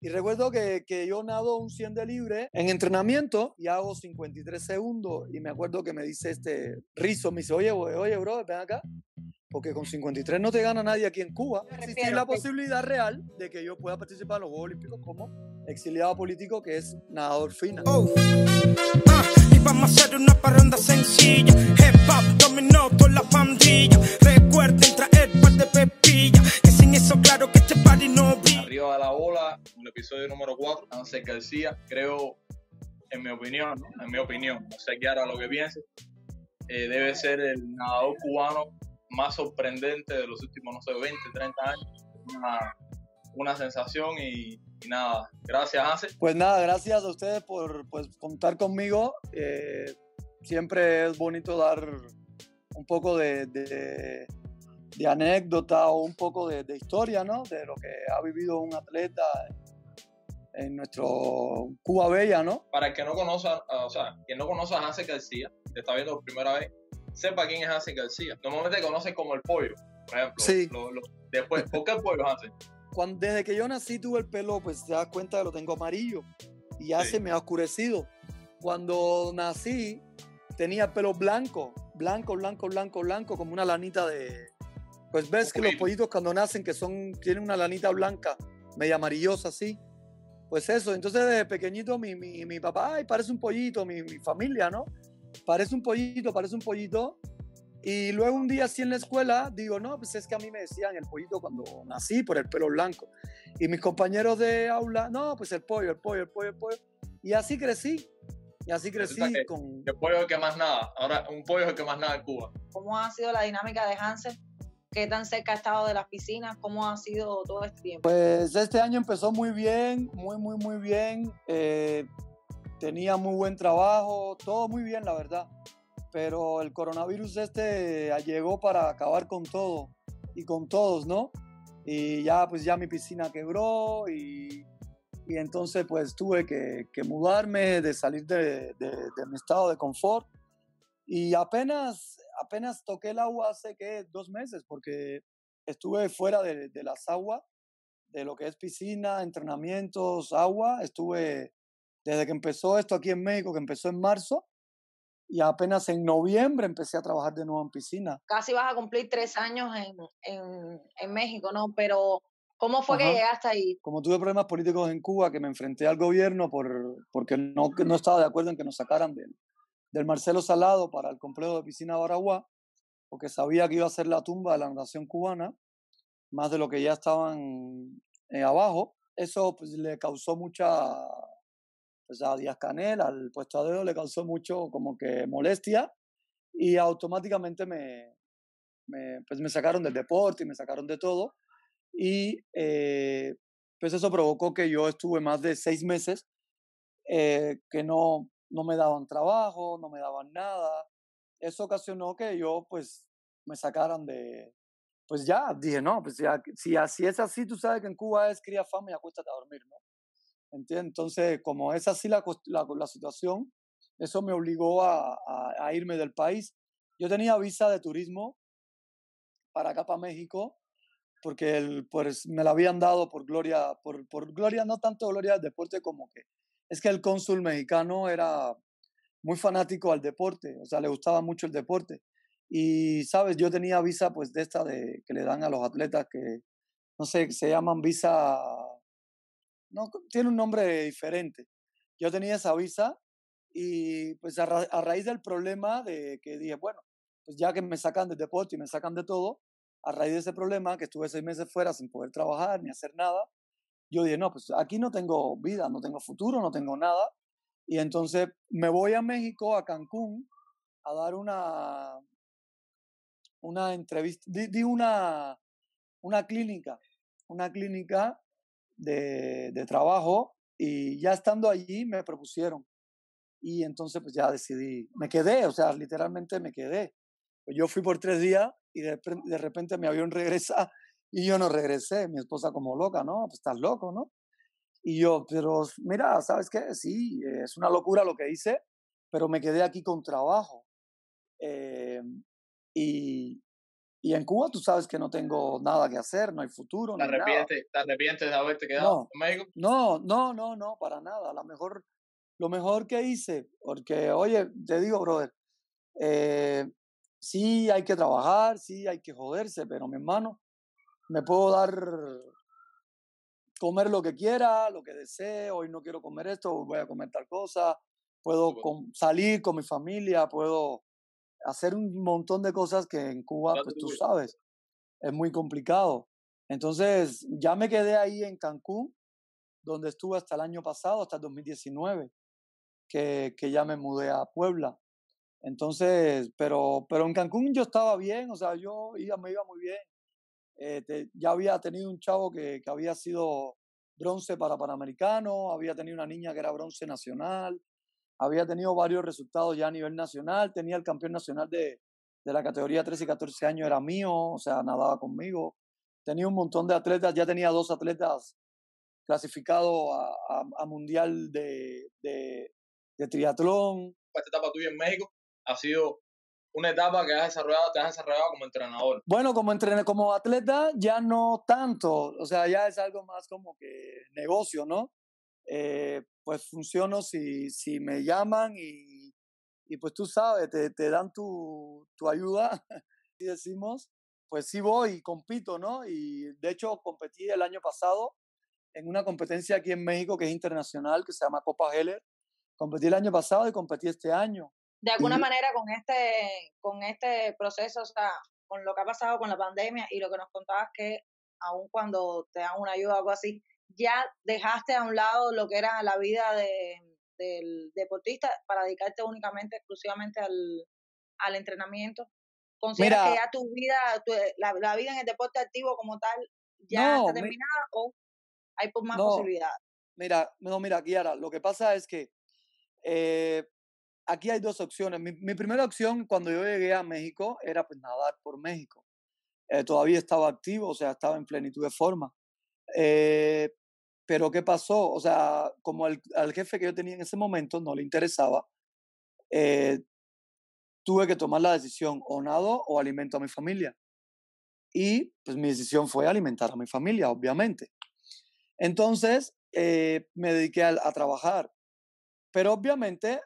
Y recuerdo que, que, yo nado un 100 de libre en entrenamiento y hago 53 segundos. Y me acuerdo que me dice este Rizo, me dice, oye, oye, bro, ven acá. Porque con 53 no te gana nadie aquí en Cuba. Existe la posibilidad real de que yo pueda participar en los Juegos Olímpicos como exiliado político que es nadador final. Oh. Ah, y vamos una sencilla. dominó la pandilla. Recuerden traer de pepilla. Que sin eso, claro que este party no Arriba de la bola, un episodio número 4. Ansel García, creo, en mi opinión, ¿no? en mi opinión, no sé qué hará lo que piense, eh, debe ser el nadador cubano más sorprendente de los últimos, no sé, 20, 30 años. Una, una sensación y, nada, gracias Ansel. Pues nada, gracias a ustedes por pues, contar conmigo. Eh, siempre es bonito dar un poco de, de anécdota o un poco de, historia, ¿no? De lo que ha vivido un atleta en, nuestro Cuba Bella, ¿no? Para el que no conozca, ah, o sea, quien no conoce a Hansen García, te está viendo por primera vez, sepa quién es Hansen García. Normalmente conoces como el pollo, por ejemplo. Sí. después, ¿por qué el pollo, Hansen? desde que yo nací tuve el pelo, pues te das cuenta que lo tengo amarillo y ya se me ha oscurecido. Cuando nací tenía pelo blanco, blanco, blanco, blanco, blanco, como una lanita de, pues ves que los pollitos cuando nacen, que son, tienen una lanita blanca, media amarillosa así. Pues eso, entonces desde pequeñito mi, mi, mi papá, ay, parece un pollito, mi, mi, familia, ¿no? Parece un pollito, parece un pollito. Y luego un día así en la escuela, digo, no, pues es que a mí me decían el pollito cuando nací por el pelo blanco. Y mis compañeros de aula, no, pues el pollo, el pollo, el pollo, el pollo. Y así crecí. Y así crecí con... El pollo es el que más nada. Ahora, un pollo es el que más nada en Cuba. ¿Cómo ha sido la dinámica de Hansel ¿Qué tan cerca ha estado de las piscinas? ¿Cómo ha sido todo este tiempo? Pues este año empezó muy bien, muy, muy, muy bien. Eh, tenía muy buen trabajo, todo muy bien, la verdad. Pero el coronavirus este eh, llegó para acabar con todo y con todos, ¿no? Y ya, pues ya mi piscina quebró y, y entonces pues tuve que, mudarme, de salir de, de, de mi estado de confort. Y apenas apenas toqué el agua hace que dos meses, porque estuve fuera de, las aguas, de lo que es piscina, entrenamientos, agua. Estuve desde que empezó esto aquí en México, que empezó en marzo, y apenas en noviembre empecé a trabajar de nuevo en piscina. Casi vas a cumplir tres años en, en, en México, ¿no? Pero ¿Cómo fue que llegaste ahí? Como tuve problemas políticos en Cuba, que me enfrenté al gobierno por, porque no, no estaba de acuerdo en que nos sacaran él del Marcelo Salado para el complejo de piscina de Baraguá, porque sabía que iba a ser la tumba de la nación cubana, más de lo que ya estaban eh, abajo. Eso pues, le causó mucha, pues a Díaz Canel, al puesto a dedo, le causó mucho como que molestia y automáticamente me, me, pues, sacaron del deporte y me sacaron de todo. Y eh, pues eso provocó que yo estuve más de seis meses eh, que no no me daban trabajo, no me daban nada. Eso ocasionó que yo, pues, me sacaran de... Pues ya, dije, no, pues ya, si así es así, tú sabes que en Cuba es cría fama y acuéstate a dormir, ¿no? Entonces, como es así la, la, situación, eso me obligó a, a, irme del país. Yo tenía visa de turismo para acá, para México, porque el, pues, me la habían dado por gloria, por, por gloria, no tanto gloria del deporte como que es que el cónsul mexicano era muy fanático al deporte, o sea, le gustaba mucho el deporte. Y, sabes, yo tenía visa pues de esta de, que le dan a los atletas que, no sé, se llaman visa, no, tiene un nombre diferente. Yo tenía esa visa y pues a, a raíz del problema de que dije, bueno, pues ya que me sacan del deporte y me sacan de todo, a raíz de ese problema, que estuve seis meses fuera sin poder trabajar ni hacer nada, yo dije, no, pues aquí no tengo vida, no tengo futuro, no tengo nada. Y entonces me voy a México, a Cancún, a dar una, una entrevista, di, una, una clínica, una clínica de, de, trabajo y ya estando allí me propusieron. Y entonces pues ya decidí, me quedé, o sea, literalmente me quedé. Pues yo fui por tres días y de, de repente mi avión regresa y yo no regresé, mi esposa como loca, ¿no? Pues estás loco, ¿no? Y yo, pero mira, ¿sabes qué? Sí, es una locura lo que hice, pero me quedé aquí con trabajo. Eh, y, en Cuba tú sabes que no tengo nada que hacer, no hay futuro. ¿Te, arrepientes, ¿te arrepientes de haberte quedado no, en México? No, no, no, no, para nada. La mejor, lo mejor que hice, porque oye, te digo, brother, eh, sí hay que trabajar, sí hay que joderse, pero mi hermano, me puedo dar comer lo que quiera, lo que desee, hoy no quiero comer esto, voy a comer tal cosa, puedo salir con mi familia, puedo hacer un montón de cosas que en Cuba, pues tú sabes, es muy complicado. Entonces, ya me quedé ahí en Cancún, donde estuve hasta el año pasado, hasta el 2019, que, ya me mudé a Puebla. Entonces, pero, pero en Cancún yo estaba bien, o sea, yo iba, me iba muy bien. Este, ya había tenido un chavo que, que, había sido bronce para Panamericano, había tenido una niña que era bronce nacional, había tenido varios resultados ya a nivel nacional, tenía el campeón nacional de, de la categoría 13 y 14 años, era mío, o sea, nadaba conmigo, tenía un montón de atletas, ya tenía dos atletas clasificados a, Mundial de, de, de Triatlón. Esta etapa tuya en México ha sido una etapa que has desarrollado, te has desarrollado como entrenador. Bueno, como, como atleta ya no tanto, o sea, ya es algo más como que negocio, ¿no? Eh, pues funciono si, si me llaman y, y pues tú sabes, te, te dan tu, tu ayuda, y decimos, pues sí voy y compito, ¿no? Y de hecho competí el año pasado en una competencia aquí en México que es internacional, que se llama Copa Heller. Competí el año pasado y competí este año de alguna manera con este, con este proceso, o sea, con lo que ha pasado con la pandemia y lo que nos contabas que aun cuando te dan una ayuda o algo así, ya dejaste a un lado lo que era la vida de, del deportista para dedicarte únicamente, exclusivamente al, entrenamiento. considera que ya tu vida, tu, la, vida en el deporte activo como tal, ya está terminada o hay más posibilidades? Mira, no, mira, Kiara, lo que pasa es que eh, aquí hay dos opciones. Mi, primera opción cuando yo llegué a México era pues nadar por México. Eh, todavía estaba activo, o sea, estaba en plenitud de forma. Eh, pero ¿qué pasó? O sea, como el, al jefe que yo tenía en ese momento no le interesaba, eh, tuve que tomar la decisión o nado o alimento a mi familia. Y pues mi decisión fue alimentar a mi familia, obviamente. Entonces me dediqué a trabajar. Pero obviamente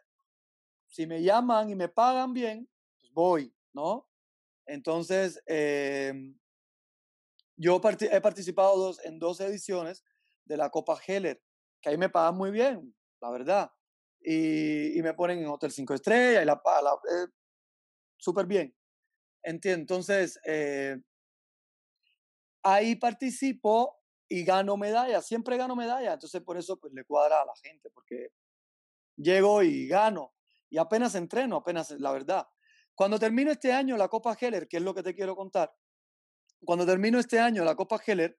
si me llaman y me pagan bien, pues voy, ¿no? Entonces, em, yo he participado en dos ediciones de la Copa Heller, que ahí me pagan muy bien, la verdad. Y, me ponen en Hotel 5 Estrellas y la, eh, súper bien. Entonces, eh, ahí participo y gano medallas, siempre gano medallas. Entonces, por eso pues, le cuadra a la gente, porque llego y gano. Y apenas entreno, apenas, la verdad. Cuando termino este año la Copa Heller, que es lo que te quiero contar, cuando termino este año la Copa Heller,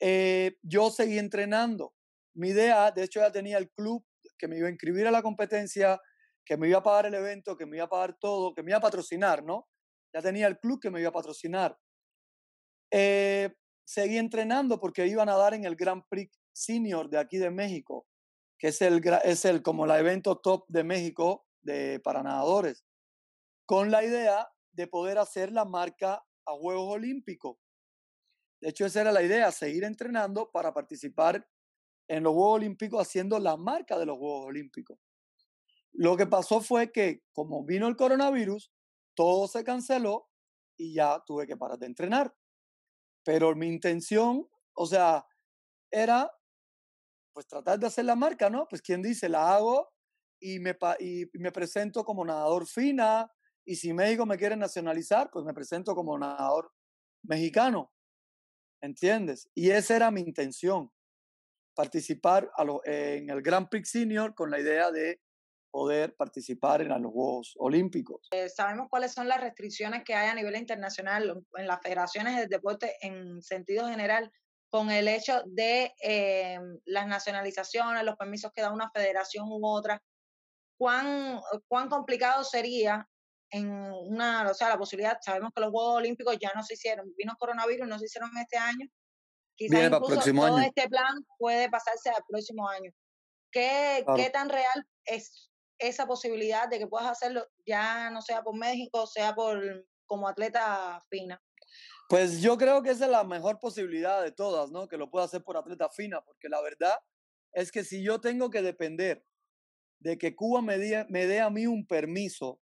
eh, yo seguí entrenando. Mi idea, de hecho ya tenía el club que me iba a inscribir a la competencia, que me iba a pagar el evento, que me iba a pagar todo, que me iba a patrocinar, ¿no? Ya tenía el club que me iba a patrocinar. Eh, seguí entrenando porque iban a dar en el Grand Prix Senior de aquí de México, que es el, es el como el evento top de México, para nadadores, con la idea de poder hacer la marca a Juegos Olímpicos. De hecho, esa era la idea, seguir entrenando para participar en los Juegos Olímpicos haciendo la marca de los Juegos Olímpicos. Lo que pasó fue que como vino el coronavirus, todo se canceló y ya tuve que parar de entrenar. Pero mi intención, o sea, era pues tratar de hacer la marca, ¿no? Pues ¿quién dice, la hago y me, y me presento como nadador fina, y si México me quiere nacionalizar, pues me presento como nadador mexicano. ¿Entiendes? Y esa era mi intención, participar a lo, en el Grand Prix Senior con la idea de poder participar en los Juegos Olímpicos. Eh, sabemos cuáles son las restricciones que hay a nivel internacional en las federaciones de deporte en sentido general con el hecho de eh, las nacionalizaciones, los permisos que da una federación u otra cuán, cuán complicado sería en una, o sea, la posibilidad, sabemos que los Juegos Olímpicos ya no se hicieron, vino coronavirus, no se hicieron este año, quizás incluso todo año. este plan puede pasarse al próximo año. ¿Qué, ¿Qué, tan real es esa posibilidad de que puedas hacerlo ya no sea por México, sea por como atleta fina? Pues yo creo que esa es la mejor posibilidad de todas, ¿no? Que lo pueda hacer por atleta fina, porque la verdad es que si yo tengo que depender de que Cuba me dé me dé a mí un permiso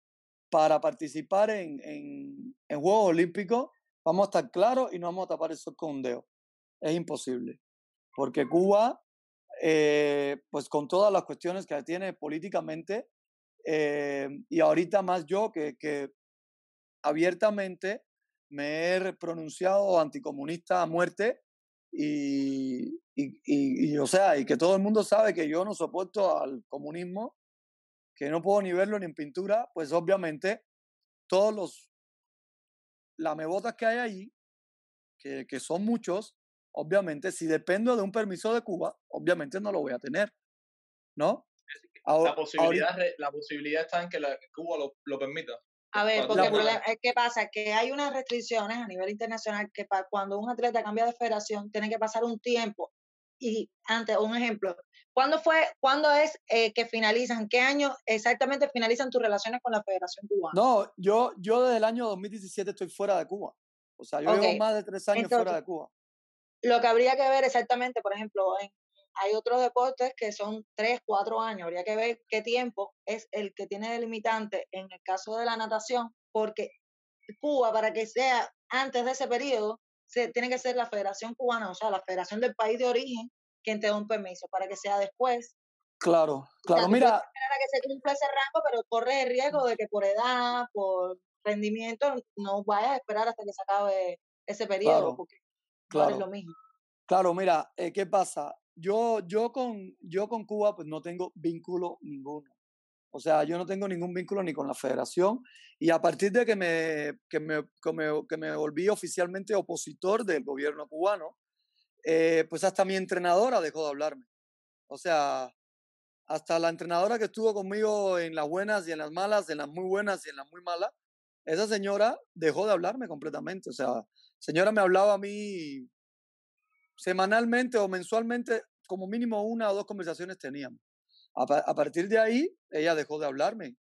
para participar en, Juegos Olímpicos, vamos a estar claros y no vamos a tapar eso con un dedo. Es imposible. Porque Cuba, eh, pues con todas las cuestiones que tiene políticamente, eh, y ahorita más yo que, que abiertamente me he pronunciado anticomunista a muerte, y, y, o sea, y que todo el mundo sabe que yo no soporto al comunismo, que no puedo ni verlo ni en pintura, pues obviamente todos los lamebotas que hay ahí que, que son muchos, obviamente si dependo de un permiso de Cuba, obviamente no lo voy a tener, ¿no? la, posibilidad, la posibilidad está en que la, Cuba lo permita. A ver, porque eh, ¿qué pasa? Que hay unas restricciones a nivel internacional que cuando un atleta cambia de federación tiene que pasar un tiempo. Y antes, un ejemplo, ¿cuándo fue, cuándo es eh, que finalizan? ¿Qué año exactamente finalizan tus relaciones con la Federación Cubana? No, yo, yo desde el año 2017 estoy fuera de Cuba. O sea, yo llevo más de tres años fuera de Cuba. Lo que habría que ver exactamente, por ejemplo, en hay otros deportes que son tres, cuatro años. Habría que ver qué tiempo es el que tiene delimitante en el caso de la natación, porque Cuba, para que sea antes de ese periodo, se, tiene que ser la Federación Cubana, o sea, la Federación del país de origen, quien te da un permiso. Para que sea después, Claro, claro, mira. Para que se cumpla ese rango, pero corre el riesgo de que por edad, por rendimiento, no vayas a esperar hasta que se acabe ese periodo, claro, porque claro. es lo mismo. Claro, mira, eh, ¿qué pasa? yo, yo, con, yo con Cuba pues no tengo vínculo ninguno. O sea, yo no tengo ningún vínculo ni con la federación y a partir de que me, que me, que me volví oficialmente opositor del gobierno cubano, eh, pues hasta mi entrenadora dejó de hablarme. O sea, hasta la entrenadora que estuvo conmigo en las buenas y en las malas, en las muy buenas y en las muy malas, esa señora dejó de hablarme completamente. O sea, señora me hablaba a mí semanalmente o mensualmente, como mínimo una o dos conversaciones teníamos. A, partir de ahí, ella dejó de hablarme.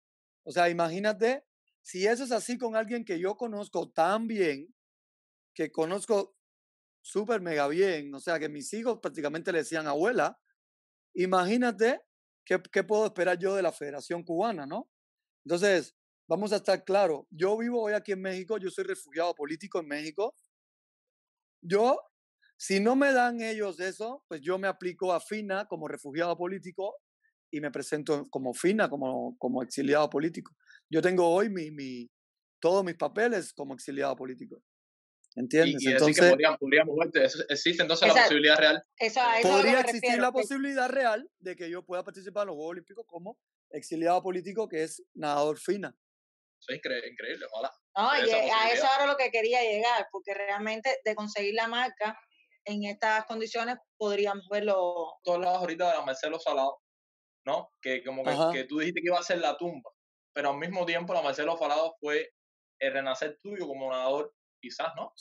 O sea, imagínate, si eso es así con alguien que yo conozco tan bien, que conozco súper mega bien, o sea, que mis hijos prácticamente le decían abuela, imagínate qué, qué puedo esperar yo de la Federación Cubana, ¿no? Entonces, vamos a estar claro, yo vivo hoy aquí en México, yo soy refugiado político en México, yo si no me dan ellos eso, pues yo me aplico a FINA como refugiado político y me presento como FINA, como, como exiliado político. Yo tengo hoy mi, mi, todos mis papeles como exiliado político. ¿Entiendes? Y, entonces, que podrían, existe entonces la posibilidad real. podría existir la pues. posibilidad real de que yo pueda participar en los Juegos Olímpicos como exiliado político que es nadador FINA. Eso es increíble, ojalá. a eso ahora lo que quería llegar, porque realmente de conseguir la marca en estas condiciones podríamos verlo. Tú hablabas ahorita de la Marcelo Salado, ¿no? Que como que, que, tú dijiste que iba a ser la tumba, pero al mismo tiempo la Marcelo Salado fue el renacer tuyo como nadador, quizás, ¿no?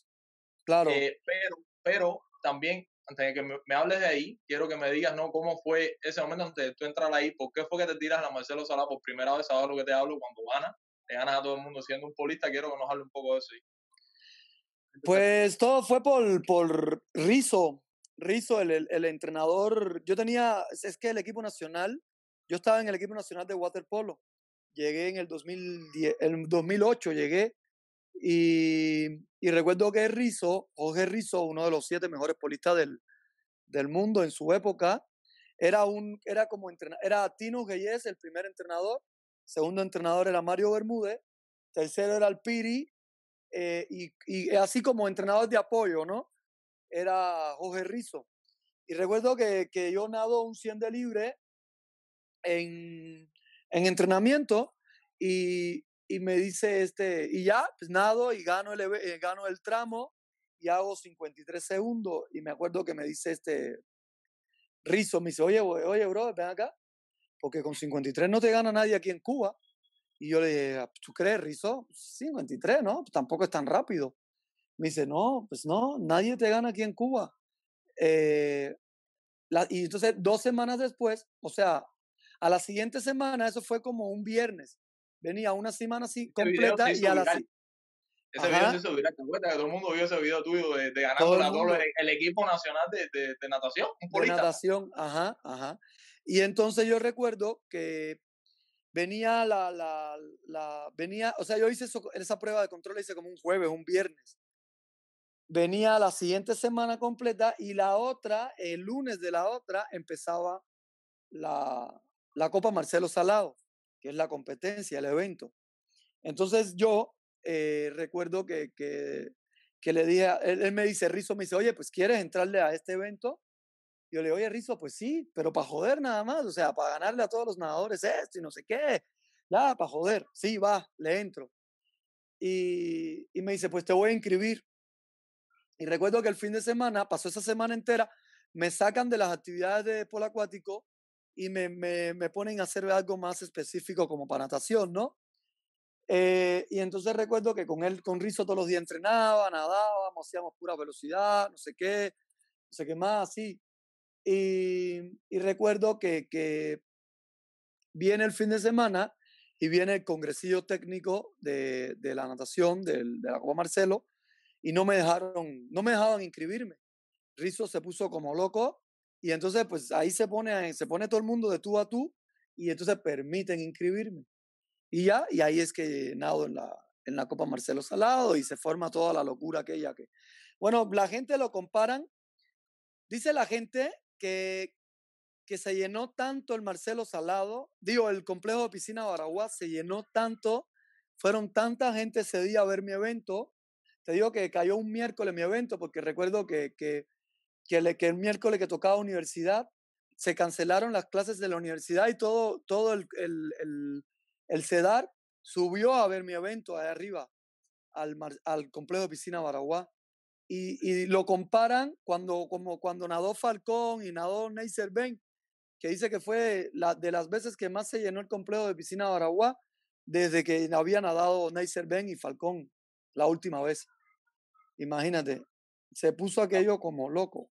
Claro. Eh, pero, pero también, antes de que me, hables de ahí, quiero que me digas, ¿no? ¿Cómo fue ese momento antes de tú entrar ahí? ¿Por qué fue que te tiras a la Marcelo Salado por primera vez? ¿Sabes lo que te hablo cuando ganas? Te ganas a todo el mundo siendo un polista. Quiero que nos hable un poco de eso. Ahí. Pues todo fue por, por Rizo. Rizo, el, entrenador. Yo tenía, es que el equipo nacional, yo estaba en el equipo nacional de waterpolo. Llegué en el 2008 llegué y, recuerdo que Rizo, Jorge Rizo, uno de los siete mejores polistas del, mundo en su época, era un, era como entrenador, era Tino Geyes el primer entrenador, segundo entrenador era Mario Bermúdez, tercero era el Piri eh, y, así como entrenador de apoyo, ¿no? Era Jorge Rizo. Y recuerdo que, que yo nado un 100 de libre en, en entrenamiento y, y, me dice, este, y ya, pues nado y gano el, eh, gano el tramo y hago 53 segundos. Y me acuerdo que me dice este Rizo, me dice, oye, oye, bro, ven acá, porque con 53 no te gana nadie aquí en Cuba. Y yo le dije, ah, pues, ¿tú crees, pues, Sí, 53, ¿no? Pues, tampoco es tan rápido. Me dice, no, pues no, nadie te gana aquí en Cuba. Eh, y entonces, dos semanas después, o sea, a la siguiente semana, eso fue como un viernes. Venía una semana así completa y a la Ese viernes se hubiera Que todo el mundo vio ese video tuyo de, ganar el, equipo nacional de, de, natación, un De natación, ajá, ajá. Y entonces yo recuerdo que venía la, la, venía, o sea, yo hice eso, esa prueba de control, hice como un jueves, un viernes. Venía la siguiente semana completa y la otra, el lunes de la otra, empezaba la, la Copa Marcelo Salado, que es la competencia, el evento. Entonces yo eh, recuerdo que, que, que, le dije, él, él, me dice, Rizo me dice, oye, pues quieres entrarle a este evento yo le digo, a Rizo, pues sí, pero para joder nada más, o sea, para ganarle a todos los nadadores esto y no sé qué. Ya, para joder, sí, va, le entro. Y, y me dice, pues te voy a inscribir. Y recuerdo que el fin de semana, pasó esa semana entera, me sacan de las actividades de polo acuático y me, me, me ponen a hacer algo más específico como para natación, ¿no? Eh, y entonces recuerdo que con él, con Rizo, todos los días entrenaba, nadábamos, hacíamos pura velocidad, no sé qué, no sé qué más, sí, y, recuerdo que, viene el fin de semana y viene el congresillo técnico de, la natación, de, de la Copa Marcelo, y no me dejaron, no me dejaban inscribirme. Rizzo se puso como loco y entonces pues ahí se pone, se pone todo el mundo de tú a tú y entonces permiten inscribirme. Y ya, y ahí es que nado en la, en la Copa Marcelo Salado y se forma toda la locura aquella que... Bueno, la gente lo comparan, dice la gente que, se llenó tanto el Marcelo Salado, digo, el complejo de piscina Baraguá se llenó tanto, fueron tanta gente ese día a ver mi evento. Te digo que cayó un miércoles mi evento, porque recuerdo que, que, el miércoles que tocaba universidad, se cancelaron las clases de la universidad y todo, todo el, el, CEDAR subió a ver mi evento ahí arriba, al, al complejo de piscina Baraguá. Y, y, lo comparan cuando, como cuando nadó Falcón y nadó Neisser Ben, que dice que fue la, de las veces que más se llenó el complejo de piscina de Aragua desde que había nadado Neisser Ben y Falcón la última vez. Imagínate, se puso ah. aquello como loco.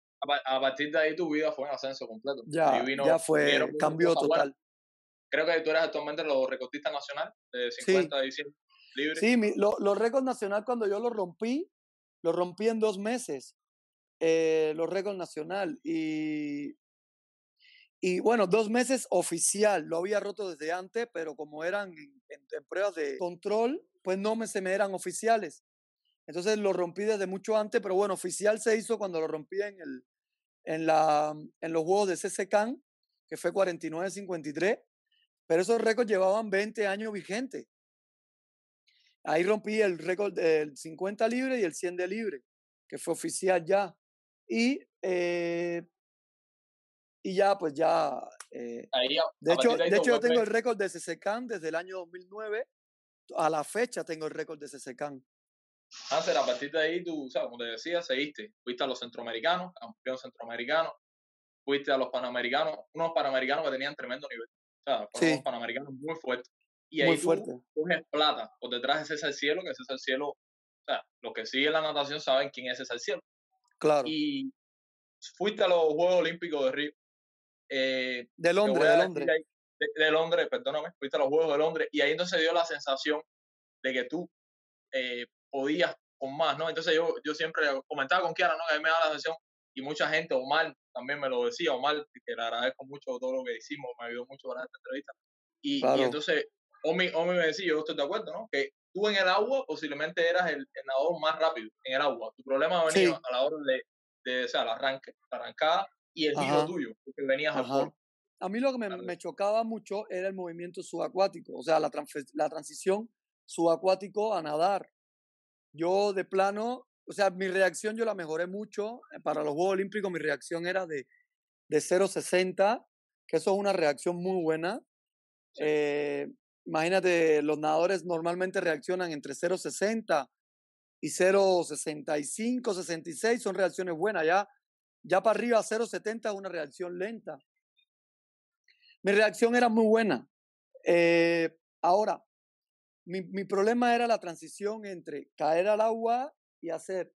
A, partir de ahí tu vida fue un ascenso completo. Ya, ya fue, cambió total. Creo que tú eres actualmente los recordistas nacional de 50 sí. 100 Sí, los récords nacional cuando yo los rompí lo rompí en dos meses, eh, los récords nacional. Y, y bueno, dos meses oficial. Lo había roto desde antes, pero como eran en, pruebas de control, pues no me, se me eran oficiales. Entonces lo rompí desde mucho antes, pero bueno, oficial se hizo cuando lo rompí en, el, en, la, en los juegos de CCCAN, que fue 49-53, pero esos récords llevaban 20 años vigentes. Ahí rompí el récord del 50 libre y el 100 de libre, que fue oficial ya. Y, eh, y ya, pues ya. Eh, de hecho, de, hecho yo tengo el récord de CCCAN desde el año 2009. A la fecha tengo el récord de CCCAN. Hacer ah, a partir de ahí tú, como te decía, seguiste. Fuiste a los centroamericanos, campeón centroamericano. Fuiste a los panamericanos, unos panamericanos que tenían tremendo nivel. O sea, unos panamericanos muy fuertes. Y ahí Muy fuerte. coges plata por detrás de el Cielo, que es el Cielo, o sea, los que siguen la natación saben quién es César Cielo. Claro. Y fuiste a los Juegos Olímpicos de Río. Eh, de Londres, de Londres. de, Londres, perdóname, fuiste a los Juegos de Londres y ahí entonces dio la sensación de que tú eh, podías con más, ¿no? Entonces yo, yo siempre comentaba con Kiara, ¿no? Que a mí me da la sensación y mucha gente, Omar también me lo decía, Omar, que le agradezco mucho todo lo que hicimos, me ayudó mucho para esta entrevista. y entonces Omi, me decía, yo estoy de acuerdo, ¿no? Que tú en el agua posiblemente eras el, nadador más rápido en el agua. Tu problema venía a la hora de, o sea, el arranque, la arrancada y el tuyo, porque venías al fondo. A mí lo que me, chocaba mucho era el movimiento subacuático, o sea, la, la transición subacuático a nadar. Yo de plano, o sea, mi reacción yo la mejoré mucho. Eh, para los Juegos Olímpicos mi reacción era de, de 0,60, que eso es una reacción muy buena. Eh, Imagínate, los nadadores normalmente reaccionan entre 0,60 y 0,65, 66 son reacciones buenas. Ya, ya para arriba 0,70 es una reacción lenta. Mi reacción era muy buena. Eh, ahora, mi, problema era la transición entre caer al agua y hacer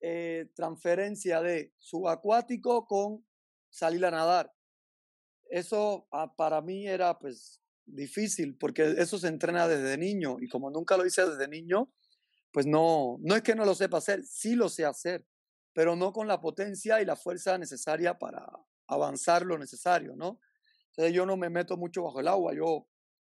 eh, transferencia de subacuático con salir a nadar. Eso ah, para mí era pues difícil, porque eso se entrena desde niño y como nunca lo hice desde niño, pues no, no es que no lo sepa hacer, sí lo sé hacer, pero no con la potencia y la fuerza necesaria para avanzar lo necesario, ¿no? Entonces yo no me meto mucho bajo el agua, yo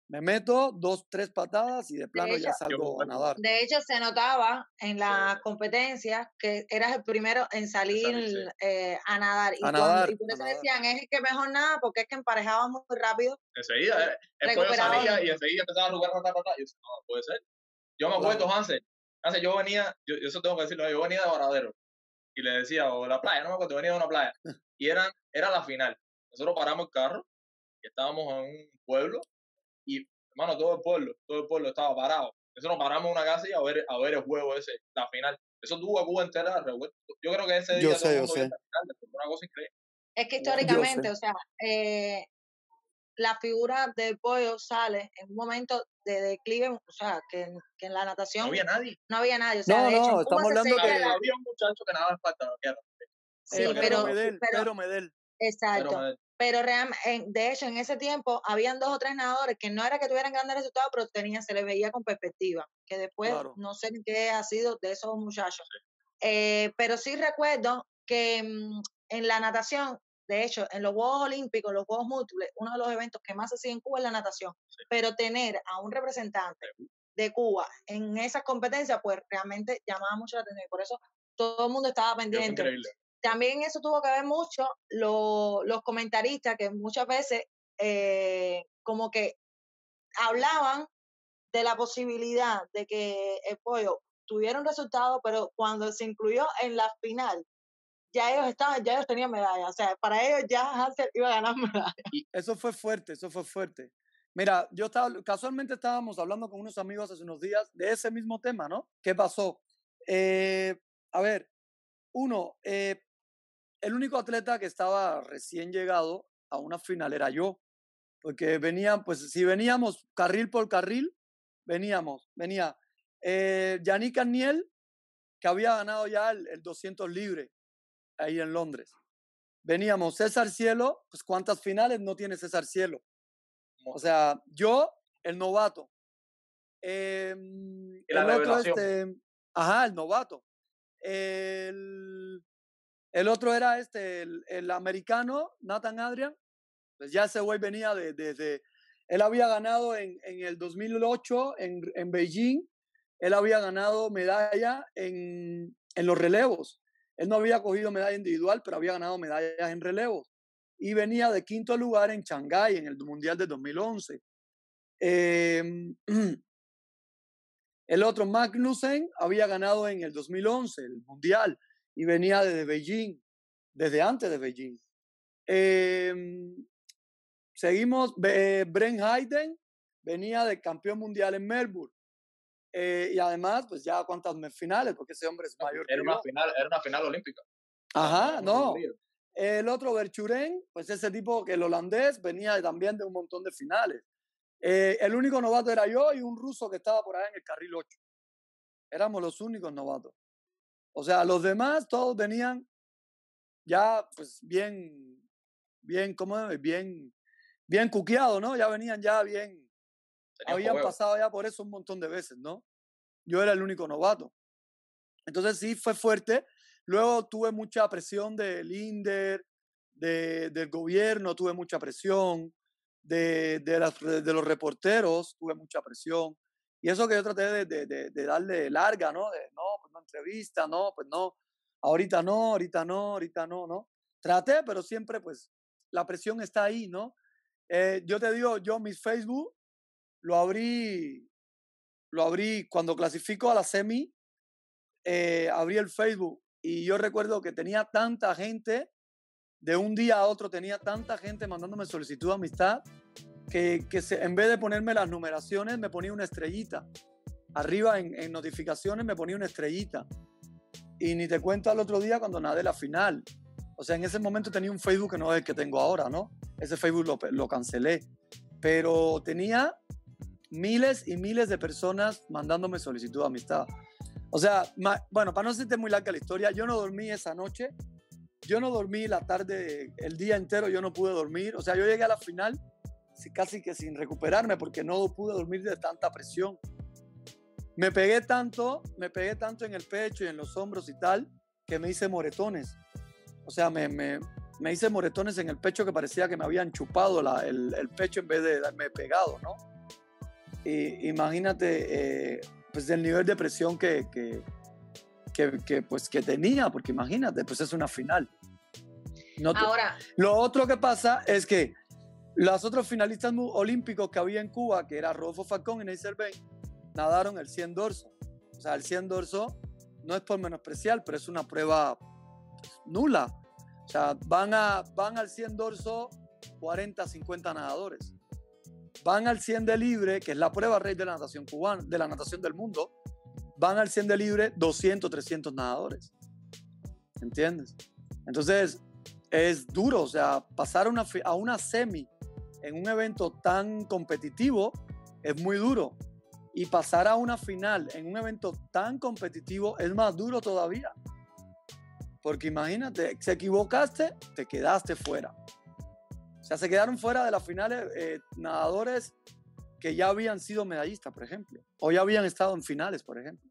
me meto dos, tres patadas y de plano ya salgo a nadar. De hecho, se notaba en la competencia que eras el primero en salir eh, a nadar. Y, entonces por eso decían, es que mejor nada, porque es que emparejaba muy rápido. Enseguida, después eh, eh, salía y enseguida empezaba a jugar, rata, rata. Y yo decía, no, puede ser. Yo me acuerdo, claro. Hansel, yo venía, yo, eso tengo que decirlo, yo venía de Varadero. Y le decía, o la playa, no me acuerdo, venía de una playa. Y eran, era la final. Nosotros paramos el carro y estábamos en un pueblo y, hermano, todo el pueblo, todo el pueblo estaba parado. Eso nos paramos en una casa y a ver, a ver el juego ese, la final. Eso tuvo a Cuba entera revuelto. Yo creo que ese día yo sé, yo sé. Final, una cosa increíble. Es que históricamente, o sea, eh, la figura del pollo sale en un momento de declive, o sea, que, en la natación... No había nadie. No había nadie. O sea, no, no, estamos hablando que... Había un muchacho que nada más falta, Sí, pero, Pedro Medel, Pedro Exacto pero de hecho en ese tiempo habían dos o tres nadadores que no era que tuvieran grandes resultados, pero tenían, se les veía con perspectiva, que después no sé qué ha sido de esos muchachos. Eh, pero sí recuerdo que mm, en la natación, de hecho, en los Juegos Olímpicos, los Juegos Múltiples, uno de los eventos que más se sigue en Cuba es la natación, pero tener a un representante de Cuba en esas competencias, pues realmente llamaba mucho la atención y por eso todo el mundo estaba pendiente. Es también eso tuvo que ver mucho los comentaristas que muchas veces eh, como que hablaban de la posibilidad de que el pollo tuviera un resultado, pero cuando se incluyó en la final, ya ellos estaban, ya ellos tenían medalla. O sea, para ellos ya Hansel iba a ganar medalla. Eso fue fuerte, eso fue fuerte. Mira, yo estaba, casualmente estábamos hablando con unos amigos hace unos días de ese mismo tema, ¿no? ¿Qué pasó? Eh, a ver, uno, eh, el único atleta que estaba recién llegado a una final era yo, porque venían, pues si veníamos carril por carril, veníamos, venía eh, Yannick Aniel, que había ganado ya el, 200 libre ahí en Londres. Veníamos César Cielo, pues cuántas finales no tiene César Cielo. O sea, yo, el novato. Eh, el este, ajá, el novato. El, el otro era este, el, americano, Nathan Adrian. Pues ya ese güey venía desde... él había ganado en, el 2008 en, Beijing, él había ganado medalla en, los relevos. Él no había cogido medalla individual, pero había ganado medallas en relevos. Y venía de quinto lugar en Shanghái en el Mundial de 2011. Em, el otro, Magnussen, había ganado en el 2011 el Mundial y venía desde Beijing, desde antes de Beijing. Em, seguimos, eh, Bren Brent Hayden venía de campeón mundial en Melbourne. Eh, y además, pues ya cuántas finales, porque ese hombre es mayor. Era, que una, yo. Final, era una final olímpica. Ajá, no. El otro, Berchuren, pues ese tipo que el holandés venía también de un montón de finales. Eh, el único novato era yo y un ruso que estaba por ahí en el carril 8. Éramos los únicos novatos. O sea, los demás todos venían ya pues bien, bien, ¿cómo? Bien, bien cuqueados, ¿no? Ya venían ya bien, habían pasado ya por eso un montón de veces, ¿no? Yo era el único novato. Entonces sí fue fuerte. Luego tuve mucha presión del INDER, de, del gobierno, tuve mucha presión, de los reporteros, tuve mucha presión. Y eso que yo traté de, de, de, darle larga, ¿no? De, no, pues no entrevista, no, pues no, ahorita no, ahorita no, ahorita no, ¿no? Traté, pero siempre pues la presión está ahí, ¿no? Eh, yo te digo, yo mis Facebook lo abrí, lo abrí cuando clasifico a la semi, eh, abrí el Facebook y yo recuerdo que tenía tanta gente, de un día a otro tenía tanta gente mandándome solicitud de amistad que, en vez de ponerme las numeraciones, me ponía una estrellita. Arriba en, notificaciones me ponía una estrellita. Y ni te cuento al otro día cuando nadé la final. O sea, en ese momento tenía un Facebook que no es el que tengo ahora, ¿no? Ese Facebook lo, cancelé. Pero tenía miles y miles de personas mandándome solicitud de amistad. O sea, bueno, para no hacerte muy larga la historia, yo no dormí esa noche. Yo no dormí la tarde, el día entero, yo no pude dormir. O sea, yo llegué a la final casi que sin recuperarme porque no pude dormir de tanta presión. Me pegué tanto, me pegué tanto en el pecho y en los hombros y tal, que me hice moretones. O sea, me, me, hice moretones en el pecho que parecía que me habían chupado el, el, pecho en vez de darme pegado, ¿no? Y, imagínate, eh, pues el nivel de presión que, que, que, pues, que tenía, porque imagínate, pues es una final. No Ahora. Lo otro que pasa es que los otros finalistas olímpicos que había en Cuba, que era Rodolfo Falcón y Ney Cervé, nadaron el 100 dorso. O sea, el 100 dorso no es por menospreciar, pero es una prueba pues, nula. O sea, van, a, van al 100 dorso 40, 50 nadadores. Van al 100 de libre, que es la prueba rey de la natación cubana, de la natación del mundo. Van al 100 de libre 200, 300 nadadores. ¿Entiendes? Entonces, es duro, o sea, pasar a una semi en un evento tan competitivo es muy duro. Y pasar a una final en un evento tan competitivo es más duro todavía. Porque imagínate, se equivocaste, te quedaste fuera. O sea, se quedaron fuera de las finales eh, nadadores que ya habían sido medallistas, por ejemplo. O ya habían estado en finales, por ejemplo.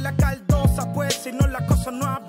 la caldosa, pues si no la cosa